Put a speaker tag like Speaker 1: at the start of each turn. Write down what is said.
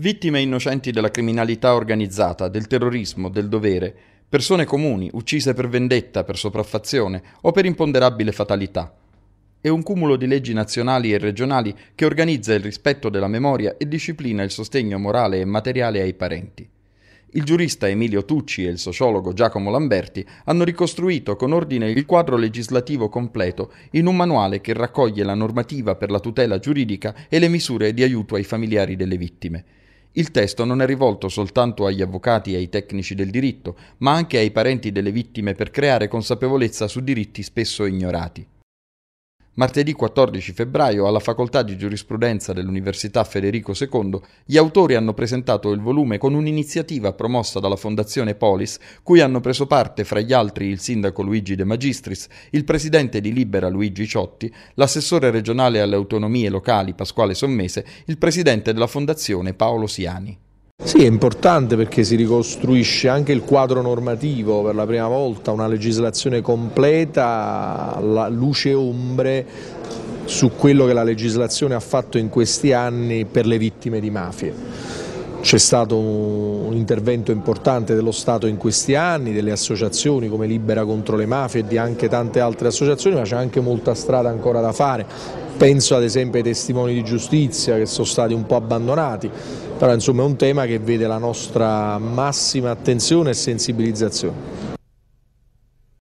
Speaker 1: Vittime innocenti della criminalità organizzata, del terrorismo, del dovere, persone comuni uccise per vendetta, per sopraffazione o per imponderabile fatalità. È un cumulo di leggi nazionali e regionali che organizza il rispetto della memoria e disciplina il sostegno morale e materiale ai parenti. Il giurista Emilio Tucci e il sociologo Giacomo Lamberti hanno ricostruito con ordine il quadro legislativo completo in un manuale che raccoglie la normativa per la tutela giuridica e le misure di aiuto ai familiari delle vittime. Il testo non è rivolto soltanto agli avvocati e ai tecnici del diritto, ma anche ai parenti delle vittime per creare consapevolezza su diritti spesso ignorati. Martedì 14 febbraio, alla Facoltà di Giurisprudenza dell'Università Federico II, gli autori hanno presentato il volume con un'iniziativa promossa dalla Fondazione Polis, cui hanno preso parte fra gli altri il sindaco Luigi De Magistris, il presidente di Libera Luigi Ciotti, l'assessore regionale alle autonomie locali Pasquale Sommese, il presidente della Fondazione Paolo Siani.
Speaker 2: Sì, è importante perché si ricostruisce anche il quadro normativo per la prima volta, una legislazione completa, la luce e ombre su quello che la legislazione ha fatto in questi anni per le vittime di mafie. C'è stato un intervento importante dello Stato in questi anni, delle associazioni come Libera contro le mafie e di anche tante altre associazioni, ma c'è anche molta strada ancora da fare. Penso ad esempio ai testimoni di giustizia che sono stati un po' abbandonati, però insomma è un tema che vede la nostra massima attenzione e sensibilizzazione.